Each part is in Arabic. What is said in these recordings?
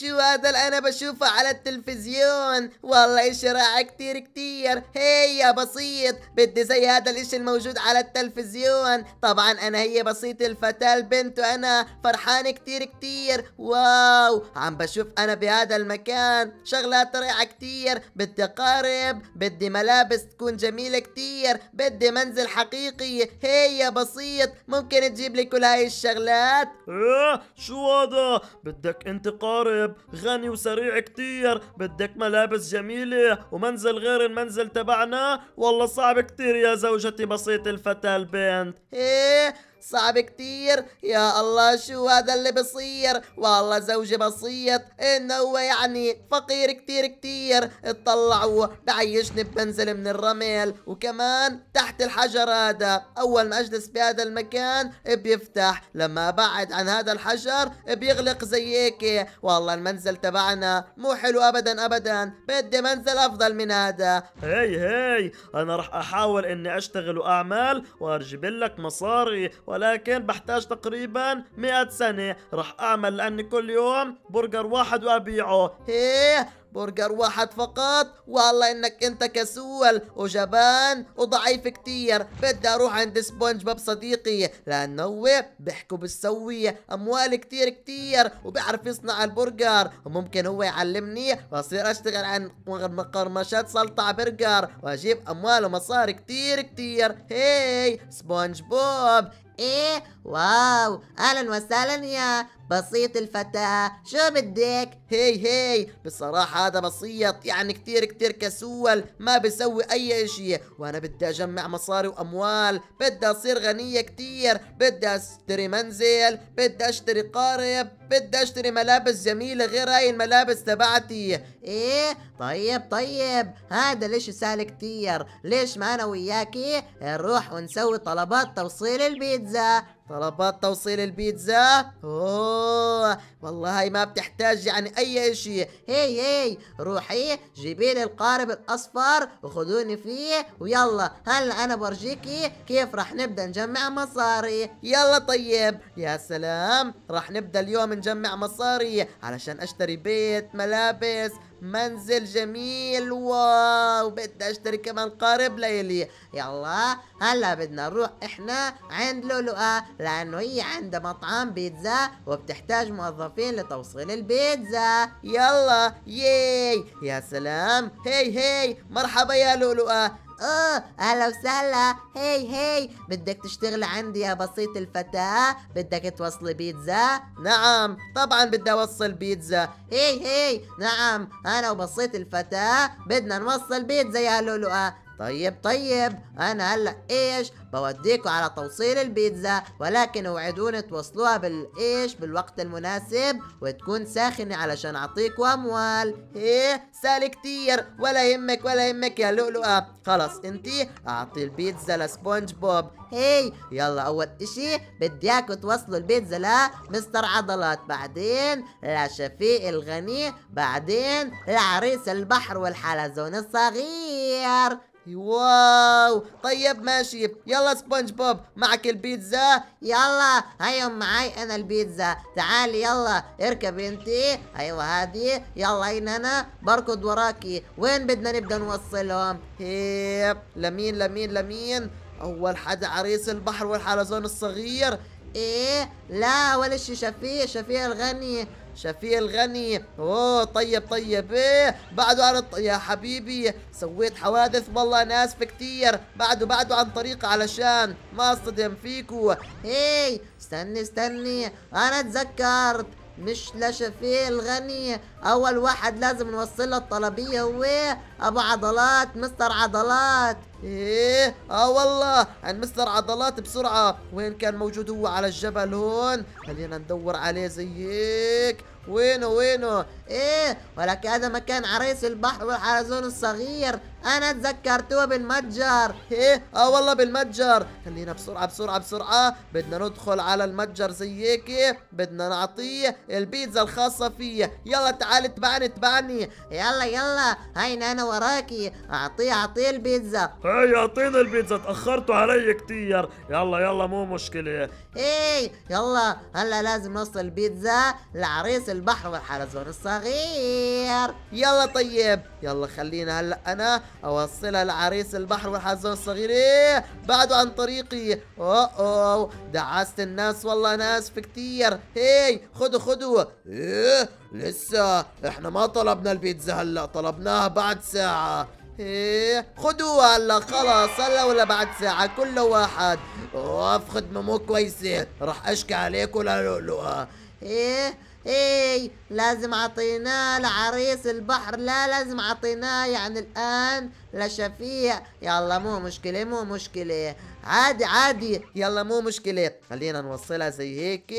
شو هذا اللي انا بشوفه على التلفزيون والله اشي رائع كتير كتير هي بسيط بدي زي هذا الاشي الموجود على التلفزيون طبعا انا هي بسيط الفتاة البنت وانا فرحان كتير كتير واو عم بشوف انا بهذا المكان شغلات رائعة كتير بدي قارب بدي ملابس تكون جميلة كتير بدي منزل حقيقي هي بسيط ممكن تجيب لي كل هاي الشغلات ايه شو هذا بدك انت قارب طيب غني وسريع كتير بدك ملابس جميلة ومنزل غير المنزل تبعنا والله صعب كتير يا زوجتي بسيط الفتاة البنت ايه صعب كتير يا الله شو هذا اللي بصير والله زوجي بسيط انه هو يعني فقير كتير كتير اطلعوا بعيشني بمنزل من الرمل وكمان تحت الحجر هذا اول ما اجلس بهذا المكان بيفتح لما ابعد عن هذا الحجر بيغلق زي هيك والله المنزل تبعنا مو حلو ابدا ابدا بدي منزل افضل من هذا هي هي انا رح احاول اني اشتغل واعمل وارجب لك مصاري و ولكن بحتاج تقريبا 100 سنة رح أعمل لأني كل يوم برجر واحد وأبيعه إيه برجر واحد فقط والله انك انت كسول وجبان وضعيف كتير بدي اروح عند سبونج باب صديقي لانه هو بيحكوا بالسوية اموال كتير كتير وبيعرف يصنع البرجر وممكن هو يعلمني واصير اشتغل عن مقرمشات سلطع برجر واجيب اموال ومصاري كتير كتير هاي سبونج بوب ايه واو اهلا وسهلا يا بسيط الفتاة شو بدك هي هي بصراحة هذا بسيط يعني كتير كتير كسول ما بسوي أي إشي وأنا بدي أجمع مصاري وأموال بدي أصير غنية كتير بدي أشتري منزل بدي أشتري قارب بدي أشتري ملابس جميلة غير هاي الملابس تبعتي إيه طيب طيب هذا ليش سهل كتير ليش ما أنا وياكي نروح ونسوي طلبات توصيل البيتزا طلبات توصيل البيتزا اوه والله هاي ما بتحتاج يعني اي شيء هي هي روحي جيبي لي القارب الاصفر وخذوني فيه ويلا هلا انا برجيكي كيف رح نبدا نجمع مصاري يلا طيب يا سلام رح نبدا اليوم نجمع مصاري علشان اشتري بيت ملابس منزل جميل واو بدي اشتري كمان قارب ليلي يلا هلا بدنا نروح احنا عند لؤلؤة لانه هي عندها مطعم بيتزا وبتحتاج موظفين لتوصيل البيتزا يلا ياي يا سلام هي هي مرحبا يا لؤلؤة اوه اهلا وسهلا هي هي بدك تشتغلي عندي يا بسيط الفتاة بدك توصلي بيتزا نعم طبعا بدي اوصل بيتزا هي هي نعم انا وبسيط الفتاة بدنا نوصل بيتزا يا لؤلؤة طيب طيب انا هلا ايش بوديكوا على توصيل البيتزا ولكن اوعدوني توصلوها بالايش بالوقت المناسب وتكون ساخنه علشان اعطيكوا اموال ايه سالي كتير ولا يهمك ولا يهمك يا لؤلؤه خلص انتي اعطي البيتزا لسبونج بوب هي يلا اول اشي بدي اياكم توصلوا البيتزا لمستر عضلات بعدين لشفيق الغني بعدين لعريس البحر والحلزون الصغير واو طيب ماشي يلا سبونج بوب معك البيتزا يلا هيا أيوة معي انا البيتزا تعالي يلا اركب انتي ايوه هادي يلا هين انا بركض وراكي وين بدنا نبدا نوصلهم هيب لمين لمين لمين اول حدا عريس البحر والحلزون الصغير ايه لا ولا شيء شفيه شفيه الغني شفيق الغني اوه طيب طيب ايه بعده عن الط... يا حبيبي سويت حوادث والله انا اسف كتير بعده بعده عن طريق علشان ما اصطدم فيكو هي استني استني انا اتذكرت مش لا الغني اول واحد لازم نوصل له الطلبيه هو ابو عضلات مستر عضلات ايه اه والله عند مستر عضلات بسرعة وين كان موجود هو على الجبل هون خلينا ندور عليه زيك وينه وينه ايه ولك هذا مكان عريس البحر والحلزون الصغير انا تذكرتوه بالمتجر ايه اه والله بالمتجر خلينا بسرعه بسرعه بسرعه بدنا ندخل على المتجر زي هيك بدنا نعطيه البيتزا الخاصه فيه يلا تعال اتبعني اتبعني يلا يلا هينا انا وراكي اعطيه اعطيه البيتزا هي اعطيني البيتزا تاخرتوا علي كتير يلا يلا مو مشكله ايه يلا هلا لازم نوصل البيتزا لعريس البحر والحلزون الصغير يلا طيب يلا خلينا هلا انا اوصلها لعريس البحر والحلزون الصغير ايه بعده عن طريقي اوه اوه دعست الناس والله ناس في كتير هي إيه، خدوا خدوا ايه لسه احنا ما طلبنا البيتزا هلا طلبناها بعد ساعة ايه خدوها هلا خلاص هلا ولا بعد ساعة كل واحد اوف خدمة مو كويسة رح اشكي ولا للؤلؤة ايه اي لازم عطيناه لعريس البحر لا لازم عطيناه يعني الان لشفيع يلا مو مشكله مو مشكله عادي عادي يلا مو مشكله خلينا نوصلها زي هيك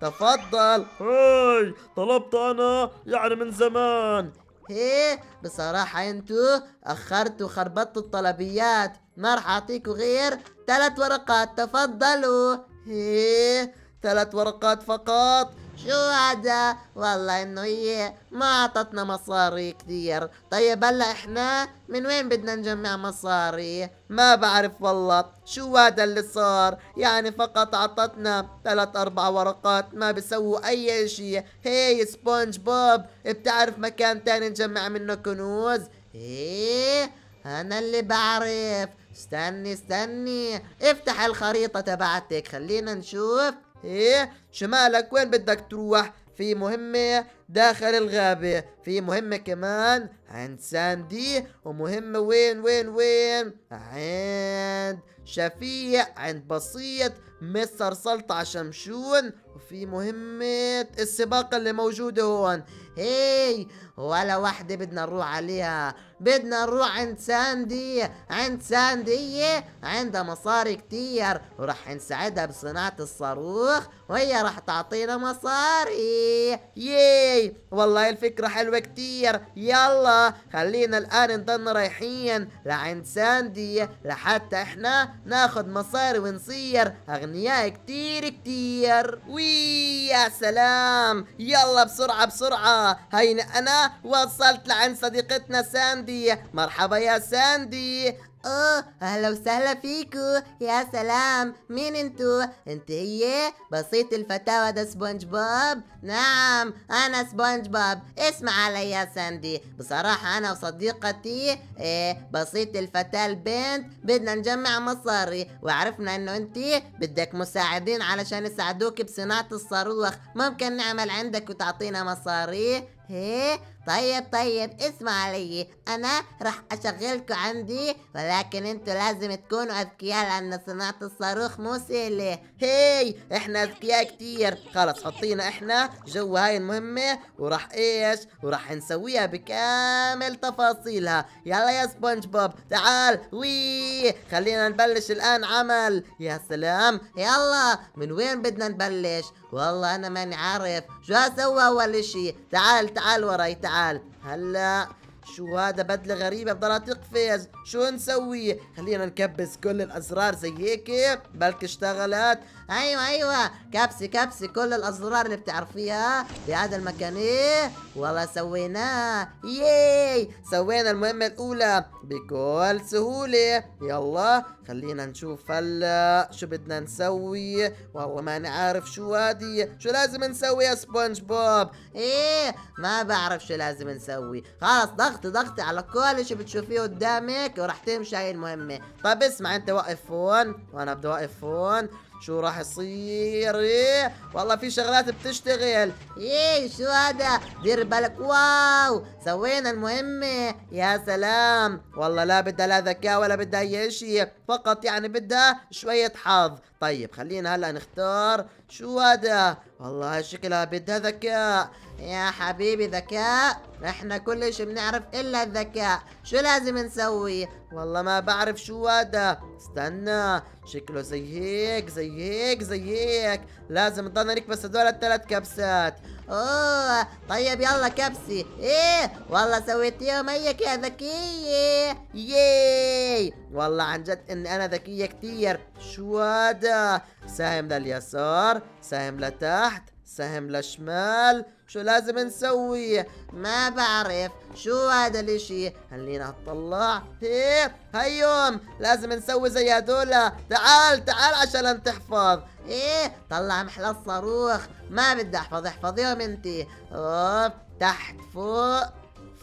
تفضل هاي طلبت انا يعني من زمان ايه بصراحة انتو اخرتوا خربطتوا الطلبيات ما رح اعطيكوا غير ثلاث ورقات تفضلوا ايه ثلاث ورقات فقط شو هذا والله انه هي ما اعطتنا مصاري كثير طيب هلا احنا من وين بدنا نجمع مصاري ما بعرف والله شو هذا اللي صار يعني فقط اعطتنا ثلاث اربع ورقات ما بسووا اي شيء هي سبونج بوب بتعرف مكان ثاني نجمع منه كنوز ايه انا اللي بعرف استني استني افتح الخريطة تبعتك خلينا نشوف ايه شمالك وين بدك تروح في مهمة داخل الغابة في مهمة كمان عند ساندي ومهمة وين وين وين عند شفيع عند بسيط مستر سلطة شمشون وفي مهمة السباق اللي موجودة هون هي ولا واحدة بدنا نروح عليها بدنا نروح عند ساندي عند ساندي عندها مصاري كتير ورح نساعدها بصناعة الصاروخ وهي رح تعطينا مصاري ياي والله الفكرة حلوة كتير يلا خلينا الآن نضلنا رايحين لعند ساندي لحتى احنا ناخد مصاري ونصير أغنياء كتير كتير وي يا سلام يلا بسرعة بسرعة هين أنا وصلت لعند صديقتنا ساندي مرحبا يا ساندي اوه اهلا وسهلا فيكو يا سلام مين انتو انت هي بسيط الفتاة ده سبونج بوب نعم انا سبونج بوب اسمع علي يا ساندي بصراحة انا وصديقتي إيه بسيط الفتاة البنت بدنا نجمع مصاري وعرفنا انه انت بدك مساعدين علشان يساعدوك بصناعة الصاروخ ممكن نعمل عندك وتعطينا مصاري ايه طيب طيب اسمع علي انا راح اشغلكوا عندي ولكن انتوا لازم تكونوا اذكياء لان صناعة الصاروخ مو سهلة هي احنا اذكياء كتير خلص حطينا احنا جوا هاي المهمة وراح ايش وراح نسويها بكامل تفاصيلها يلا يا سبونج بوب تعال وي خلينا نبلش الان عمل يا سلام يلا من وين بدنا نبلش والله انا ماني عارف شو اسوي اول شيء تعال تعال وراي تعال تعال هلا شو هذا بدلة غريبة بضلها تقفز شو نسوي خلينا نكبس كل الازرار زي هيك بلكي اشتغلت ايوه ايوه كبسي كبسي كل الازرار اللي بتعرفيها بهذا المكان ايه والله سويناه ياي سوينا المهمة الاولى بكل سهولة يلا خلينا نشوف هلا شو بدنا نسوي والله ما نعرف شو هادي شو لازم نسوي يا سبونج بوب ايه ما بعرف شو لازم نسوي خلاص ضغط ضغط ضغط على كل شيء بتشوفيه قدامك وراح تمشي هاي المهمة طب اسمع انت واقف هون وانا بدي واقف هون شو راح يصير إيه؟ والله في شغلات بتشتغل ايه شو هذا دير بالك واو سوينا المهمة يا سلام والله لا بدها لا ذكاء ولا بدها اي شيء فقط يعني بدها شوية حظ طيب خلينا هلا نختار شو هذا والله شكلها بدها ذكاء يا حبيبي ذكاء احنا كل شيء بنعرف الا الذكاء شو لازم نسوي والله ما بعرف شو هذا استنى شكله زي هيك زي هيك زي هيك لازم نضل نكبس هدول الثلاث كبسات اوه طيب يلا كبسي ايه والله سويت يوميك يا ذكية ياي والله عن جد اني انا ذكية كتير شو هذا سهم لليسار سهم لتحت سهم لشمال شو لازم نسوي ما بعرف شو هذا الاشي خلينا نطلع هيك هيوم لازم نسوي زي هذول تعال تعال عشان تحفظ ايه طلع محل الصاروخ ما بدي احفظ احفظيهم انت اوف تحت فوق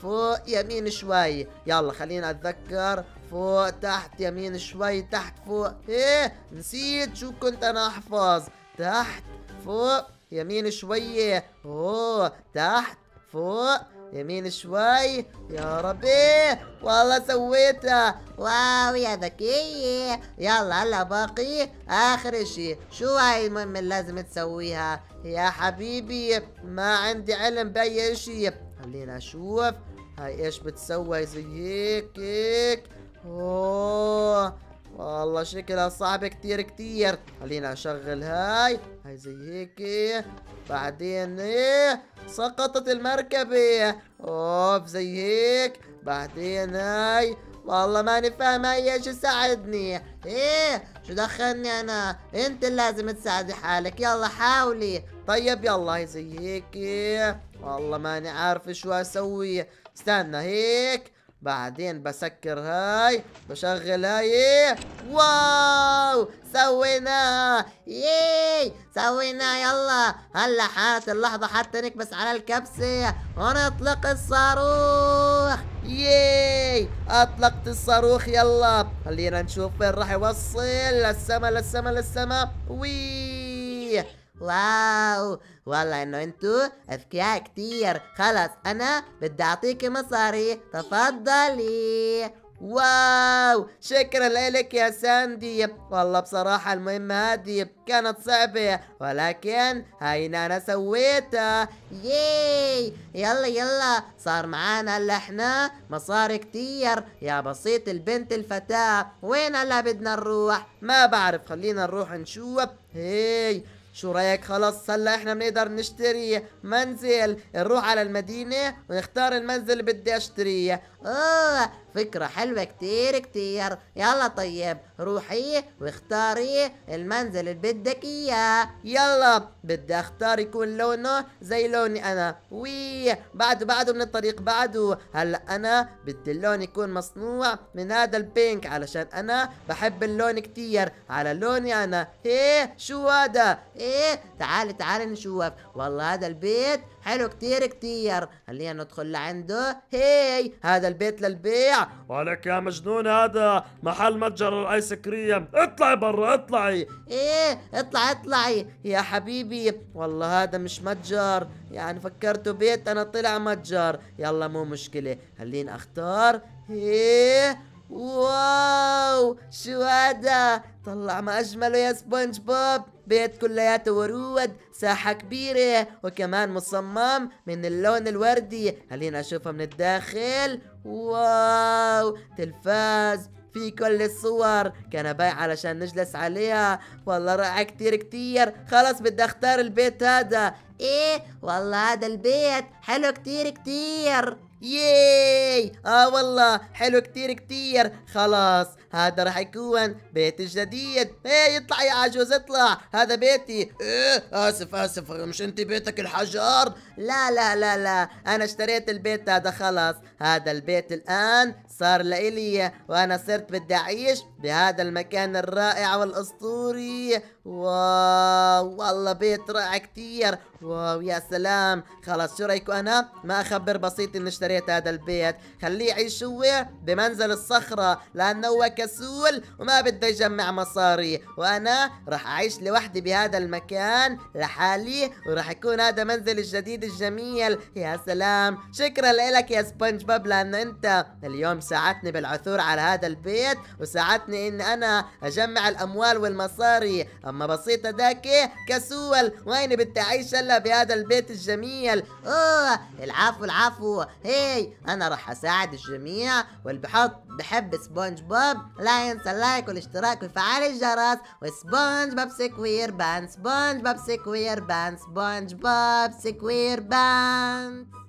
فوق يمين شوي يلا خلينا اتذكر فوق تحت يمين شوي تحت فوق ايه نسيت شو كنت انا احفظ تحت فوق يمين شوية اوه تحت فوق يمين شوي يا ربي والله سويتها واو يا ذكية يلا هلا باقي اخر شيء شو هاي المهمة اللي لازم تسويها يا حبيبي ما عندي علم باي شيء خلينا اشوف هاي ايش بتسوي زي هيك هيك اوه والله شكلها صعبة كتير كتير خلينا اشغل هاي هاي زي هيك بعدين ايه سقطت المركبة اوف زي هيك بعدين هاي والله ماني فاهم هي ايش ساعدني ايه شو دخلني انا انت اللي لازم تساعدي حالك يلا حاولي طيب يلا هي زي هيك والله ماني عارف شو اسوي استنى هيك بعدين بسكر هاي بشغل هاي إيه؟ واو سويناها ياي سويناها يلا هلا حات اللحظة حتى نكبس على الكبسة ونطلق الصاروخ ياي اطلقت الصاروخ يلا خلينا نشوف وين راح يوصل للسما للسما للسما وي واو والله انه انتوا اذكياء كتير خلص انا بدي اعطيكي مصاري تفضلي واو شكرا لك يا ساندي والله بصراحة المهمة هذه كانت صعبة ولكن هينا أنا سويتها ياي يلا يلا صار معانا هلا احنا مصاري كتير يا بسيط البنت الفتاة وين هلا بدنا نروح ما بعرف خلينا نروح نشوف هي شو رايك خلاص هلا احنا بنقدر نشتري منزل نروح على المدينه ونختار المنزل اللي بدي اشتريه اه فكرة حلوة كتير كتير يلا طيب روحي واختاري المنزل اللي بدك اياه يلا بدي اختار يكون لونه زي لوني انا وي بعده بعده من الطريق بعده هلا انا بدي اللون يكون مصنوع من هذا البينك علشان انا بحب اللون كتير على لوني انا ايه شو هذا ايه تعالي تعالي نشوف والله هذا البيت حلو كتير كتير خلينا ندخل لعنده هي هذا البيت للبيع ولك يا مجنون هذا محل متجر الايس كريم اطلعي برا اطلعي ايه اطلعي اطلعي يا حبيبي والله هذا مش متجر يعني فكرته بيت انا طلع متجر يلا مو مشكلة خليني اختار ايه واو شو هذا طلع ما أجمله يا سبونج بوب بيت كلياته ورود ساحة كبيرة وكمان مصمم من اللون الوردي خلينا أشوفها من الداخل واو تلفاز في كل الصور كان بايع علشان نجلس عليها والله رائع كتير كتير خلاص بدي اختار البيت هذا ايه والله هذا البيت حلو كتير كتير ياي اه والله حلو كتير كتير خلاص هذا راح يكون بيتي الجديد ايه يطلع يا عجوز اطلع هذا بيتي ايه اسف اسف مش انت بيتك الحجار لا لا لا لا انا اشتريت البيت هذا خلاص هذا البيت الان صار لإلي وانا صرت بدي اعيش بهذا المكان الرائع والاسطوري واو والله بيت رائع كتير واو يا سلام خلاص شو رايكم انا ما اخبر بسيط اني اشتريت هذا البيت خليه يعيش هو بمنزل الصخرة لانه هو كسول وما بده يجمع مصاري وانا راح اعيش لوحدي بهذا المكان لحالي وراح يكون هذا منزل الجديد الجميل يا سلام شكرا لك يا سبونج باب لانه انت اليوم ساعدتني بالعثور على هذا البيت وساعدتني ان انا اجمع الاموال والمصاري اما بسيطة ذاك كسول وين بدي اعيش هلا بهذا البيت الجميل اوه العفو العفو هاي انا راح اساعد الجميع والبحط بحب سبونج بوب لا ينسى اللايك والاشتراك وفعل الجرس وسبونج بوب سكوير بان سبونج بوب سكوير بان سبونج بوب سكوير بان